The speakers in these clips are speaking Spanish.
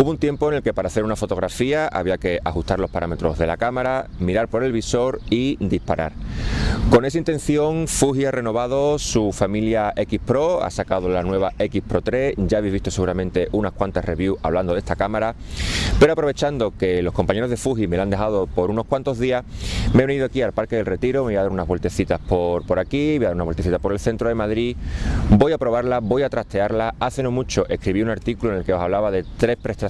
Hubo un tiempo en el que para hacer una fotografía había que ajustar los parámetros de la cámara, mirar por el visor y disparar. Con esa intención, Fuji ha renovado su familia X Pro, ha sacado la nueva X Pro 3, ya habéis visto seguramente unas cuantas reviews hablando de esta cámara, pero aprovechando que los compañeros de Fuji me la han dejado por unos cuantos días, me he venido aquí al Parque del Retiro, me voy a dar unas vueltecitas por, por aquí, voy a dar una vueltecita por el centro de Madrid, voy a probarla, voy a trastearla, hace no mucho escribí un artículo en el que os hablaba de tres prestaciones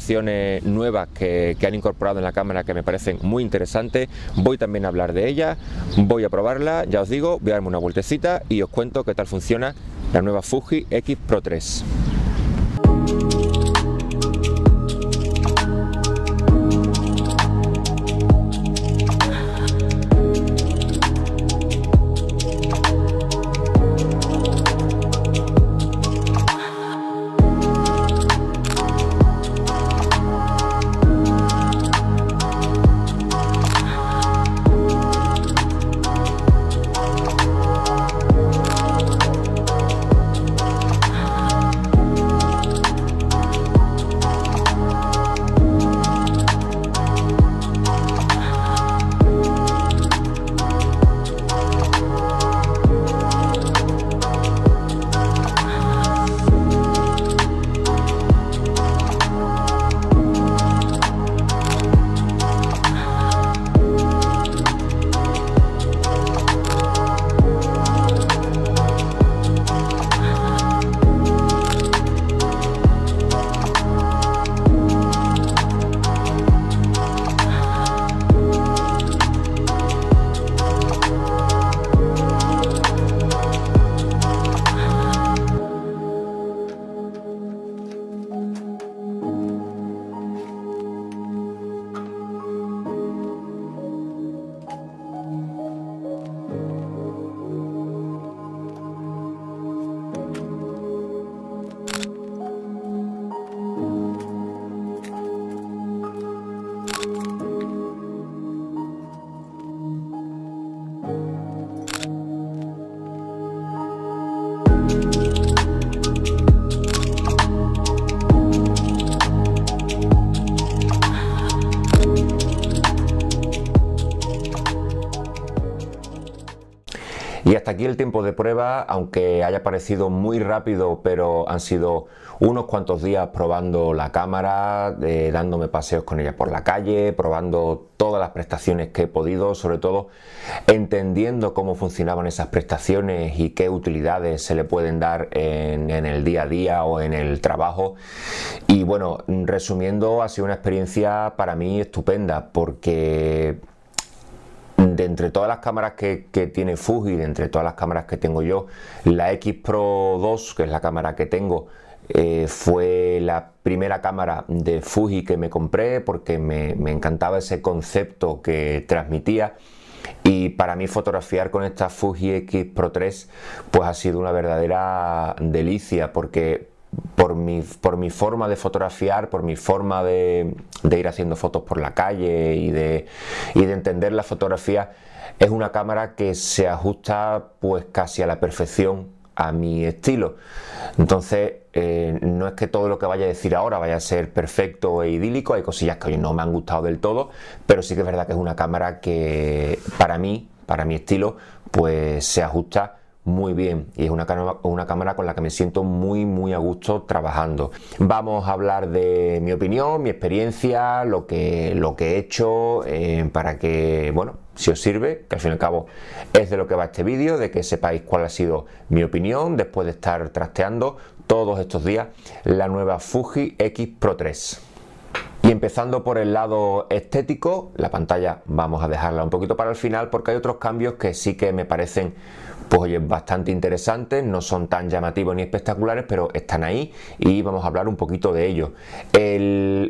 nuevas que, que han incorporado en la cámara que me parecen muy interesantes. Voy también a hablar de ella voy a probarla, ya os digo, voy a darme una vueltecita y os cuento qué tal funciona la nueva Fuji X Pro 3. Y hasta aquí el tiempo de prueba, aunque haya parecido muy rápido, pero han sido unos cuantos días probando la cámara, eh, dándome paseos con ella por la calle, probando todas las prestaciones que he podido, sobre todo entendiendo cómo funcionaban esas prestaciones y qué utilidades se le pueden dar en el día a día o en el trabajo. Y bueno, resumiendo, ha sido una experiencia para mí estupenda porque de entre todas las cámaras que, tiene Fuji, de entre todas las cámaras que tengo yo, la X Pro 2, que es la cámara que tengo, eh, fue la primera cámara de Fuji que me compré porque me, me encantaba ese concepto que transmitía. Y para mí fotografiar con esta Fuji X Pro 3 pues ha sido una verdadera delicia porque por mi, forma de fotografiar, por mi forma de, ir haciendo fotos por la calle y de, entender la fotografía, es una cámara que se ajusta pues casi a la perfección a mi estilo. Entonces, eh, no es que todo lo que vaya a decir ahora vaya a ser perfecto e idílico, hay cosillas que hoy no me han gustado del todo, pero sí que es verdad que es una cámara que para mí, para mi estilo, pues se ajusta muy bien y es una, una cámara con la que me siento muy muy a gusto trabajando. Vamos a hablar de mi opinión, mi experiencia, lo que, lo que he hecho eh, para que, bueno, si os sirve, que al fin y al cabo es de lo que va este vídeo, de que sepáis cuál ha sido mi opinión después de estar trasteando todos estos días la nueva Fuji X Pro 3. Y empezando por el lado estético, la pantalla vamos a dejarla un poquito para el final porque hay otros cambios que sí que me parecen pues oye, bastante interesante no son tan llamativos ni espectaculares, pero están ahí y vamos a hablar un poquito de ellos. El,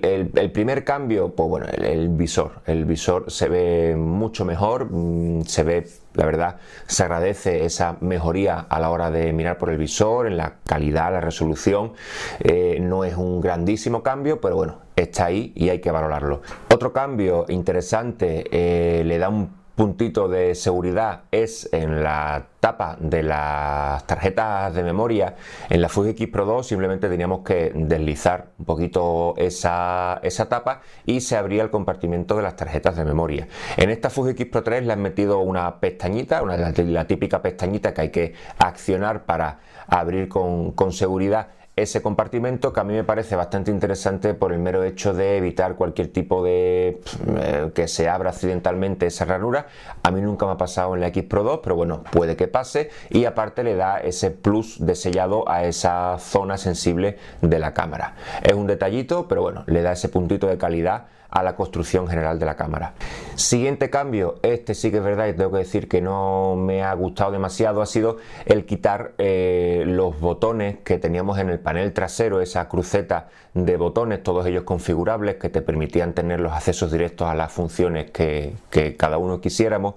primer cambio, pues bueno, el, visor. El visor se ve mucho mejor, mm, se ve, la verdad, se agradece esa mejoría a la hora de mirar por el visor, en la calidad, la resolución. Eh, no es un grandísimo cambio, pero bueno, está ahí y hay que valorarlo. Otro cambio interesante, eh, le da un puntito de seguridad es en la tapa de las tarjetas de memoria en la Fuji X Pro 2 simplemente teníamos que deslizar un poquito esa, tapa y se abría el compartimiento de las tarjetas de memoria en esta Fuji X Pro 3 le han metido una pestañita una, la típica pestañita que hay que accionar para abrir con, con seguridad ese compartimento que a mí me parece bastante interesante por el mero hecho de evitar cualquier tipo de eh, que se abra accidentalmente esa ranura. A mí nunca me ha pasado en la X Pro 2, pero bueno, puede que pase y aparte le da ese plus de sellado a esa zona sensible de la cámara. Es un detallito, pero bueno, le da ese puntito de calidad a la construcción general de la cámara. Siguiente cambio, este sí que es verdad y tengo que decir que no me ha gustado demasiado, ha sido el quitar eh, los botones que teníamos en el panel trasero, esa cruceta de botones, todos ellos configurables que te permitían tener los accesos directos a las funciones que, cada uno quisiéramos,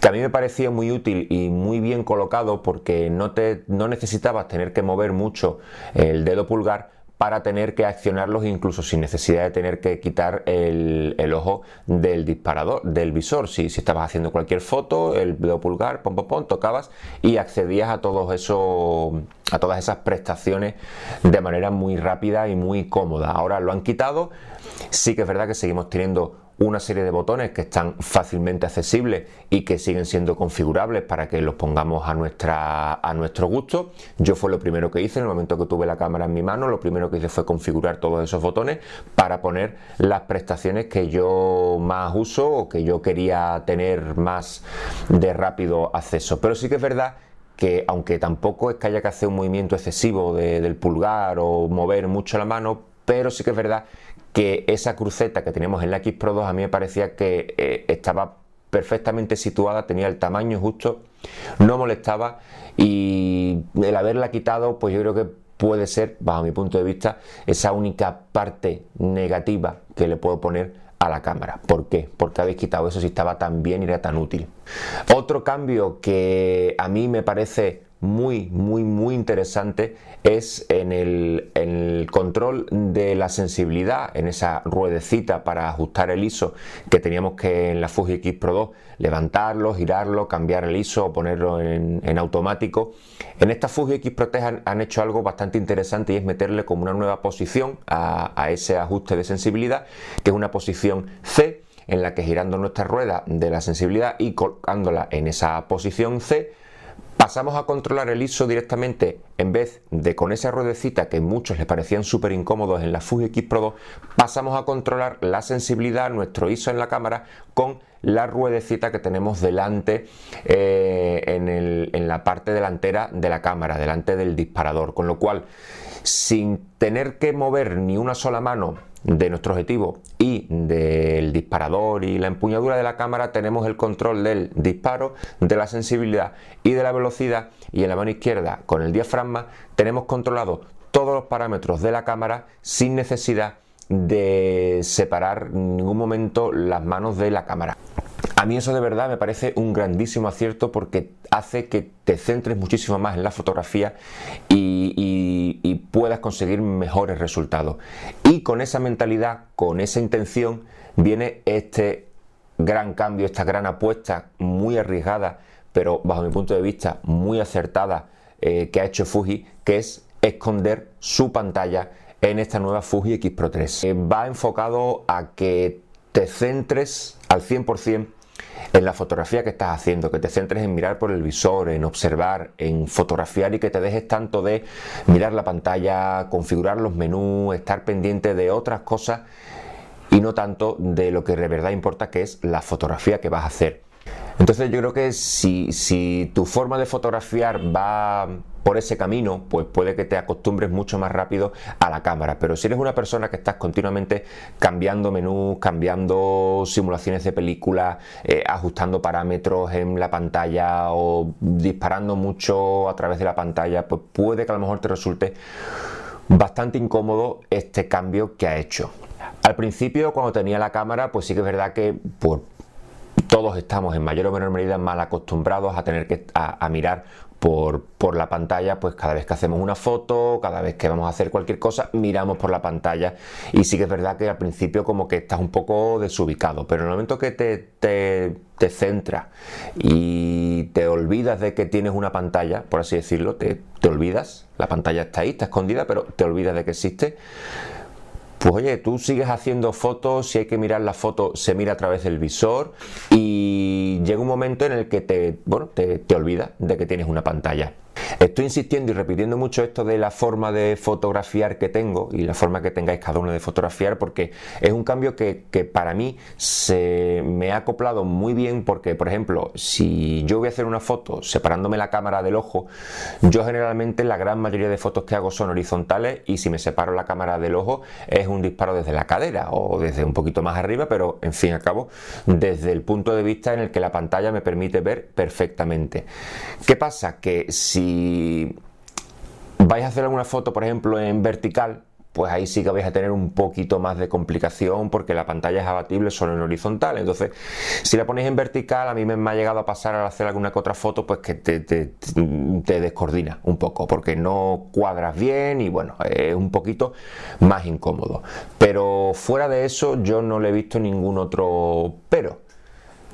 que a mí me parecía muy útil y muy bien colocado porque no, no necesitabas tener que mover mucho el dedo pulgar para tener que accionarlos incluso sin necesidad de tener que quitar el, ojo del disparador, del visor. Si, si, estabas haciendo cualquier foto, el dedo pulgar, pom, pom, tocabas y accedías a todos esos, a todas esas prestaciones de manera muy rápida y muy cómoda. Ahora lo han quitado. Sí que es verdad que seguimos teniendo una serie de botones que están fácilmente accesibles y que siguen siendo configurables para que los pongamos a, nuestra, a nuestro gusto. Yo fue lo primero que hice en el momento que tuve la cámara en mi mano, lo primero que hice fue configurar todos esos botones para poner las prestaciones que yo más uso o que yo quería tener más de rápido acceso. Pero sí que es verdad que aunque tampoco es que haya que hacer un movimiento excesivo del pulgar o mover mucho la mano, pero sí que es verdad que esa cruceta que tenemos en la X Pro 2 a mí me parecía que eh, estaba perfectamente situada, tenía el tamaño justo, no molestaba y el haberla quitado pues yo creo que puede ser, bajo mi punto de vista, esa única parte negativa que le puedo poner a la cámara. ¿Por qué? Porque habéis quitado eso si estaba tan bien y era tan útil. Otro cambio que a mí me parece muy, muy, muy interesante es en el, control de la sensibilidad, en esa ruedecita para ajustar el ISO que teníamos que en la Fuji X Pro 2 levantarlo, girarlo, cambiar el ISO o ponerlo en, automático. En esta Fuji X Pro 3 han, hecho algo bastante interesante y es meterle como una nueva posición a ese ajuste de sensibilidad, que es una posición C en la que girando nuestra rueda de la sensibilidad y colocándola en esa posición C, Pasamos a controlar el ISO directamente en vez de con esa ruedecita que muchos les parecían súper incómodos en la Fuji X Pro 2, pasamos a controlar la sensibilidad, nuestro ISO en la cámara con la ruedecita que tenemos delante eh, en la parte delantera de la cámara, delante del disparador. Con lo cual, sin tener que mover ni una sola mano de nuestro objetivo y del disparador y la empuñadura de la cámara tenemos el control del disparo, de la sensibilidad y de la velocidad y en la mano izquierda con el diafragma tenemos controlado todos los parámetros de la cámara sin necesidad de separar en ningún momento las manos de la cámara. A mí eso de verdad me parece un grandísimo acierto porque hace que te centres muchísimo más en la fotografía y, puedas conseguir mejores resultados. Y con esa mentalidad, con esa intención, viene este gran cambio, esta gran apuesta muy arriesgada, pero bajo mi punto de vista muy acertada eh, que ha hecho Fuji, que es esconder su pantalla en esta nueva Fuji X Pro 3. Eh, va enfocado a que te centres al 100% en la fotografía que estás haciendo, que te centres en mirar por el visor, en observar, en fotografiar y que te dejes tanto de mirar la pantalla, configurar los menús, estar pendiente de otras cosas y no tanto de lo que de verdad importa que es la fotografía que vas a hacer. Entonces yo creo que si, tu forma de fotografiar va por ese camino, pues puede que te acostumbres mucho más rápido a la cámara. Pero si eres una persona que estás continuamente cambiando menús, cambiando simulaciones de película, eh, ajustando parámetros en la pantalla o disparando mucho a través de la pantalla, pues puede que a lo mejor te resulte bastante incómodo este cambio que ha hecho. Al principio, cuando tenía la cámara, pues sí que es verdad que por, todos estamos en mayor o menor medida mal acostumbrados a tener que a, mirar por, por, la pantalla, pues cada vez que hacemos una foto, cada vez que vamos a hacer cualquier cosa, miramos por la pantalla. Y sí que es verdad que al principio como que estás un poco desubicado, pero en el momento que te, te, te centras y te olvidas de que tienes una pantalla, por así decirlo, te olvidas, la pantalla está ahí, está escondida, pero te olvidas de que existe, pues oye, tú sigues haciendo fotos, si hay que mirar la foto, se mira a través del visor y llega un momento en el que te, bueno, te olvidas de que tienes una pantalla. Estoy insistiendo y repitiendo mucho esto de la forma de fotografiar que tengo y la forma que tengáis cada uno de fotografiar porque es un cambio que, para mí se me ha acoplado muy bien porque, por ejemplo, si yo voy a hacer una foto separándome la cámara del ojo, yo generalmente la gran mayoría de fotos que hago son horizontales y si me separo la cámara del ojo es un disparo desde la cadera o desde un poquito más arriba, pero en fin, al cabo, desde el punto de vista en el que la pantalla me permite ver perfectamente. ¿Qué pasa? Que si vais a hacer alguna foto, por ejemplo, en vertical, pues ahí sí que vais a tener un poquito más de complicación porque la pantalla es abatible solo en horizontal. Entonces, si la ponéis en vertical, a mí me, ha llegado a pasar al hacer alguna que otra foto, pues que te, te, te descoordina un poco porque no cuadras bien y bueno, es un poquito más incómodo. Pero fuera de eso, yo no le he visto ningún otro pero.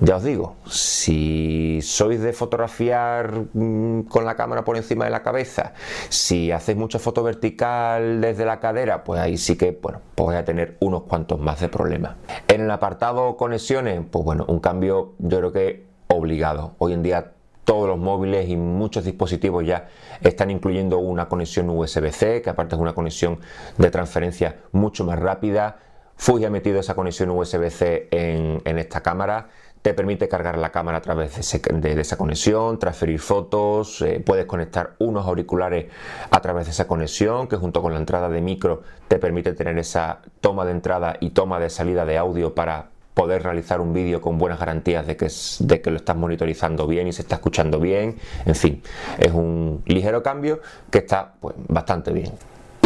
Ya os digo, si sois de fotografiar mm, con la cámara por encima de la cabeza, si hacéis mucha foto vertical desde la cadera, pues ahí sí que, bueno, pues a tener unos cuantos más de problemas. En el apartado conexiones, pues bueno, un cambio yo creo que obligado. Hoy en día todos los móviles y muchos dispositivos ya están incluyendo una conexión USB-C, que aparte es una conexión de transferencia mucho más rápida. Fuji ha metido esa conexión USB-C en esta cámara te permite cargar la cámara a través de, esa conexión, transferir fotos, eh, puedes conectar unos auriculares a través de esa conexión que junto con la entrada de micro te permite tener esa toma de entrada y toma de salida de audio para poder realizar un vídeo con buenas garantías de que, de que lo estás monitorizando bien y se está escuchando bien. En fin, es un ligero cambio que está pues, bastante bien.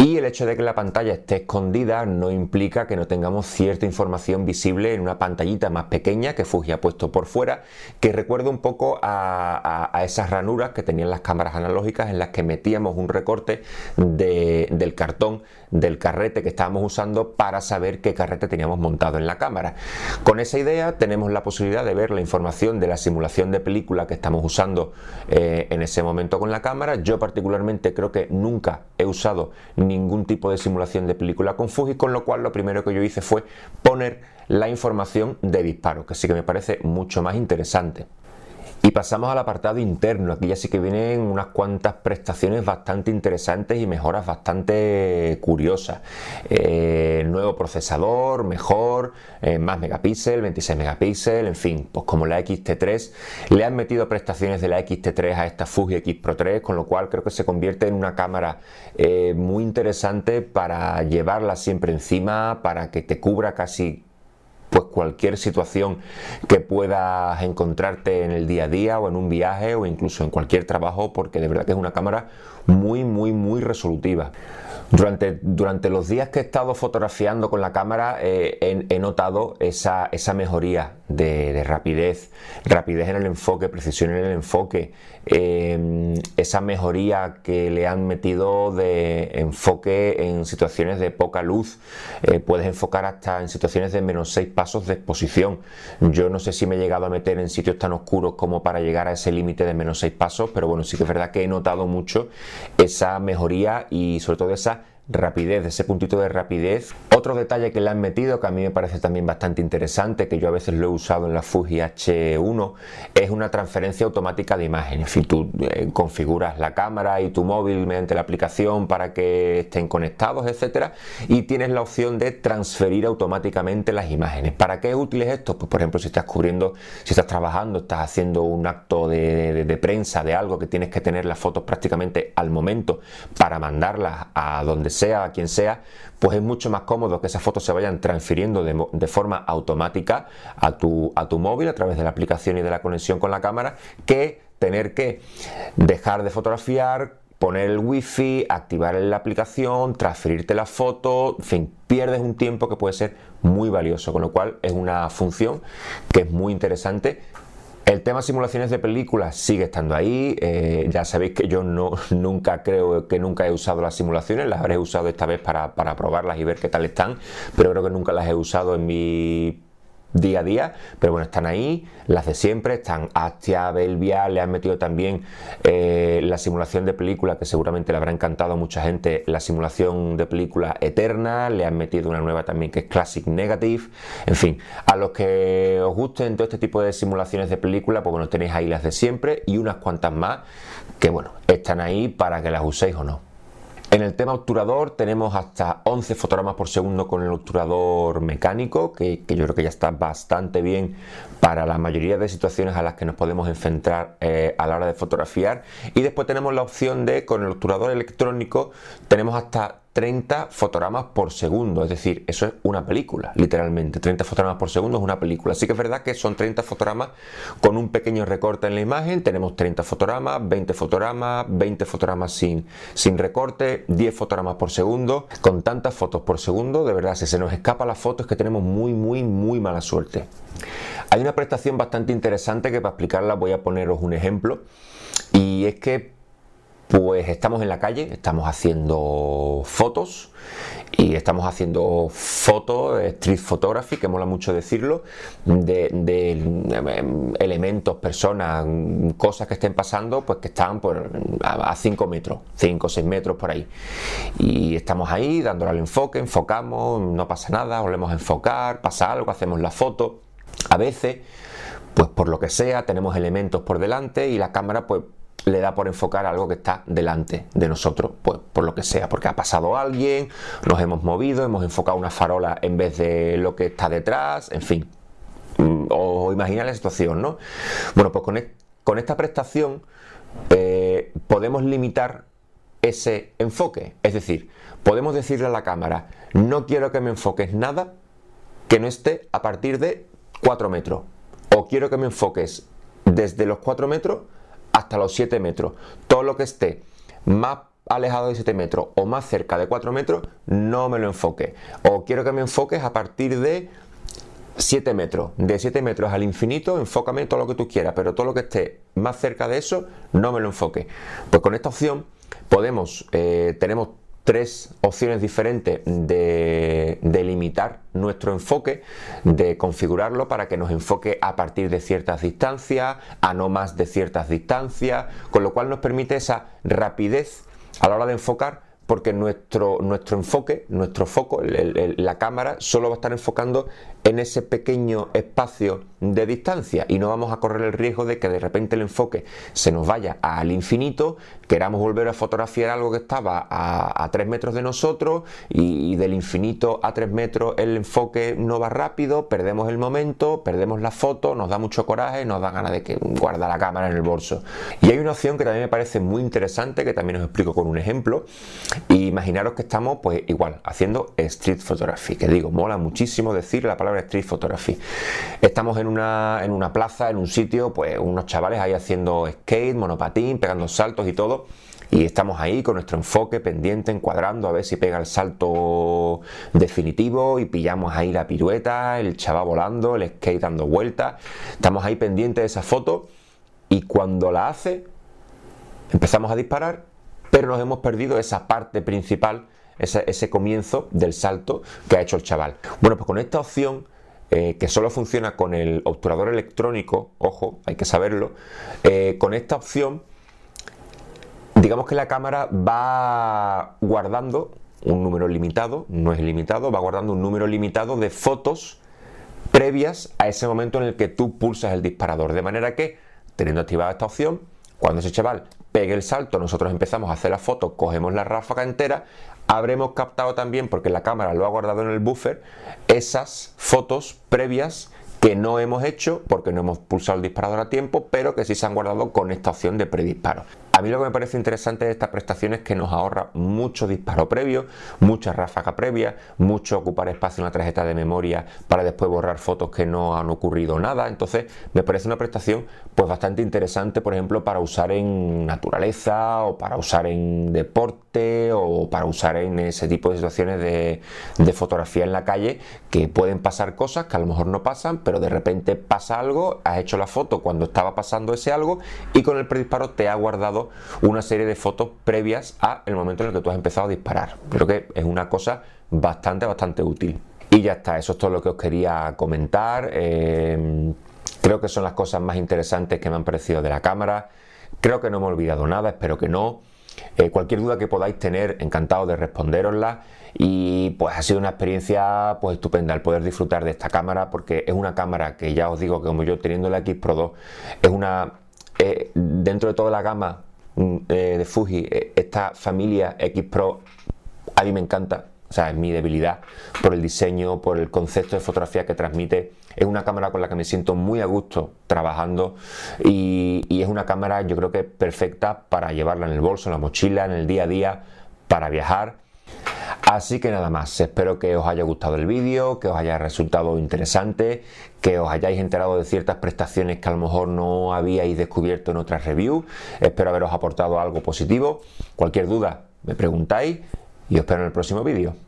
Y el hecho de que la pantalla esté escondida no implica que no tengamos cierta información visible en una pantallita más pequeña que Fuji ha puesto por fuera, que recuerda un poco a, esas ranuras que tenían las cámaras analógicas en las que metíamos un recorte del cartón del carrete que estábamos usando para saber qué carrete teníamos montado en la cámara. Con esa idea tenemos la posibilidad de ver la información de la simulación de película que estamos usando eh, en ese momento con la cámara. Yo particularmente creo que nunca he usado ningún tipo de simulación de película con Fuji, con lo cual lo primero que yo hice fue poner la información de disparo, que sí que me parece mucho más interesante. Y pasamos al apartado interno. Aquí ya sí que vienen unas cuantas prestaciones bastante interesantes y mejoras bastante curiosas. Eh, nuevo procesador, mejor, eh, más megapíxel, 26 megapíxel, en fin, pues como la XT3. Le han metido prestaciones de la XT3 a esta Fuji X Pro 3, con lo cual creo que se convierte en una cámara eh, muy interesante para llevarla siempre encima, para que te cubra casi cualquier situación que puedas encontrarte en el día a día o en un viaje o incluso en cualquier trabajo porque de verdad que es una cámara muy muy muy resolutiva. Durante, durante los días que he estado fotografiando con la cámara eh, he, notado esa, esa mejoría de, rapidez, rapidez en el enfoque, precisión en el enfoque, eh, esa mejoría que le han metido de enfoque en situaciones de poca luz, eh, puedes enfocar hasta en situaciones de menos 6 pasos de exposición. Yo no sé si me he llegado a meter en sitios tan oscuros como para llegar a ese límite de menos 6 pasos, pero bueno, sí que es verdad que he notado mucho esa mejoría y sobre todo esa rapidez, ese puntito de rapidez. Otro detalle que le han metido, que a mí me parece también bastante interesante, que yo a veces lo he usado en la Fuji H1, es una transferencia automática de imágenes si tú eh, configuras la cámara y tu móvil mediante la aplicación para que estén conectados, etcétera, y tienes la opción de transferir automáticamente las imágenes. ¿Para qué es útil esto? Pues por ejemplo, si estás cubriendo, si estás trabajando, estás haciendo un acto de, de prensa, de algo que tienes que tener las fotos prácticamente al momento para mandarlas a donde sea, a quien sea, pues es mucho más cómodo que esas fotos se vayan transfiriendo de, forma automática a tu, a tu móvil a través de la aplicación y de la conexión con la cámara que tener que dejar de fotografiar, poner el wifi, activar la aplicación, transferirte la foto, en fin, pierdes un tiempo que puede ser muy valioso, con lo cual es una función que es muy interesante el tema simulaciones de películas sigue estando ahí. Eh, ya sabéis que yo no, nunca creo que nunca he usado las simulaciones. Las habré usado esta vez para, para probarlas y ver qué tal están. Pero creo que nunca las he usado en mi día a día, pero bueno, están ahí, las de siempre, están Astia, Belvia, le han metido también eh, la simulación de película, que seguramente le habrá encantado a mucha gente, la simulación de película eterna, le han metido una nueva también que es Classic Negative, en fin, a los que os gusten todo este tipo de simulaciones de película, pues bueno, tenéis ahí las de siempre y unas cuantas más que bueno, están ahí para que las uséis o no. En el tema obturador tenemos hasta 11 fotogramas por segundo con el obturador mecánico, que, yo creo que ya está bastante bien para la mayoría de situaciones a las que nos podemos enfrentar eh, a la hora de fotografiar. Y después tenemos la opción de, con el obturador electrónico, tenemos hasta 30 fotogramas por segundo, es decir, eso es una película, literalmente. 30 fotogramas por segundo es una película. Así que es verdad que son 30 fotogramas con un pequeño recorte en la imagen. Tenemos 30 fotogramas, 20 fotogramas, 20 fotogramas sin, sin recorte, 10 fotogramas por segundo. Con tantas fotos por segundo, de verdad, si se nos escapa la foto es que tenemos muy, muy, muy mala suerte. Hay una prestación bastante interesante que para explicarla voy a poneros un ejemplo. Y es que pues estamos en la calle, estamos haciendo fotos y estamos haciendo fotos, street photography, que mola mucho decirlo, de, em, elementos, personas, cosas que estén pasando, pues que están por, a 5 metros, 5 o 6 metros por ahí. Y estamos ahí dándole al enfoque, enfocamos, no pasa nada, volvemos a enfocar, pasa algo, hacemos la foto. A veces, pues por lo que sea, tenemos elementos por delante y la cámara pues le da por enfocar algo que está delante de nosotros, pues por lo que sea, porque ha pasado alguien, nos hemos movido, hemos enfocado una farola en vez de lo que está detrás, en fin. Mm, o imagina la situación, ¿no? Bueno, pues con, e-, esta prestación eh, podemos limitar ese enfoque. Es decir, podemos decirle a la cámara, no quiero que me enfoques nada que no esté a partir de 4 metros. O quiero que me enfoques desde los 4 metros hasta los 7 metros. Todo lo que esté más alejado de 7 metros o más cerca de 4 metros, no me lo enfoque O quiero que me enfoques a partir de 7 metros. De 7 metros al infinito, enfócame todo lo que tú quieras, pero todo lo que esté más cerca de eso, no me lo enfoque Pues con esta opción podemos, eh, tenemos tres opciones diferentes de, delimitar limitar nuestro enfoque, de configurarlo para que nos enfoque a partir de ciertas distancias, a no más de ciertas distancias, con lo cual nos permite esa rapidez a la hora de enfocar porque nuestro, nuestro enfoque, nuestro foco, la cámara, solo va a estar enfocando en ese pequeño espacio de distancia y no vamos a correr el riesgo de que de repente el enfoque se nos vaya al infinito, queramos volver a fotografiar algo que estaba a, tres metros de nosotros y, del infinito a 3 metros el enfoque no va rápido, perdemos el momento, perdemos la foto, nos da mucho coraje, nos da ganas de que guarda la cámara en el bolso. Y hay una opción que también me parece muy interesante, que también os explico con un ejemplo. imaginaros que estamos pues igual haciendo street photography, que digo, mola muchísimo decir la palabra street photography. Estamos en un en una plaza, en un sitio, pues unos chavales ahí haciendo skate, monopatín, pegando saltos y todo. Y estamos ahí con nuestro enfoque pendiente, encuadrando a ver si pega el salto definitivo y pillamos ahí la pirueta, el chaval volando, el skate dando vueltas. Estamos ahí pendiente de esa foto y cuando la hace, empezamos a disparar, pero nos hemos perdido esa parte principal, ese comienzo del salto que ha hecho el chaval. Bueno, pues con esta opción eh, que solo funciona con el obturador electrónico, ojo, hay que saberlo, eh, con esta opción, digamos que la cámara va guardando un número limitado, no es limitado, va guardando un número limitado de fotos previas a ese momento en el que tú pulsas el disparador. De manera que, teniendo activada esta opción, cuando ese chaval pegue el salto, nosotros empezamos a hacer la foto, cogemos la ráfaga entera, habremos captado también, porque la cámara lo ha guardado en el buffer, esas fotos previas que no hemos hecho porque no hemos pulsado el disparador a tiempo, pero que sí se han guardado con esta opción de predisparo. A mí lo que me parece interesante de esta prestación es que nos ahorra mucho disparo previo, mucha ráfaga previa, mucho ocupar espacio en la tarjeta de memoria para después borrar fotos que no han ocurrido nada. Entonces, me parece una prestación pues bastante interesante, por ejemplo, para usar en naturaleza o para usar en deporte o para usar en ese tipo de situaciones de, fotografía en la calle que pueden pasar cosas que a lo mejor no pasan, pero de repente pasa algo, has hecho la foto cuando estaba pasando ese algo y con el predisparo te ha guardado una serie de fotos previas a el momento en el que tú has empezado a disparar. Creo que es una cosa bastante, bastante útil. Y ya está, eso es todo lo que os quería comentar. Em, creo que son las cosas más interesantes que me han parecido de la cámara. Creo que no me he olvidado nada, espero que no. Eh, cualquier duda que podáis tener, encantado de responderosla. Y pues ha sido una experiencia pues estupenda el poder disfrutar de esta cámara, porque es una cámara que ya os digo que como yo teniendo la X Pro 2, es una eh, dentro de toda la gama mm, eh, de Fuji, esta familia X Pro a mí me encanta o sea, es mi debilidad por el diseño, por el concepto de fotografía que transmite. Es una cámara con la que me siento muy a gusto trabajando y, es una cámara yo creo que perfecta para llevarla en el bolso, en la mochila, en el día a día, para viajar. Así que nada más, espero que os haya gustado el vídeo, que os haya resultado interesante, que os hayáis enterado de ciertas prestaciones que a lo mejor no habíais descubierto en otras reviews. Espero haberos aportado algo positivo. Cualquier duda me preguntáis y os espero en el próximo vídeo.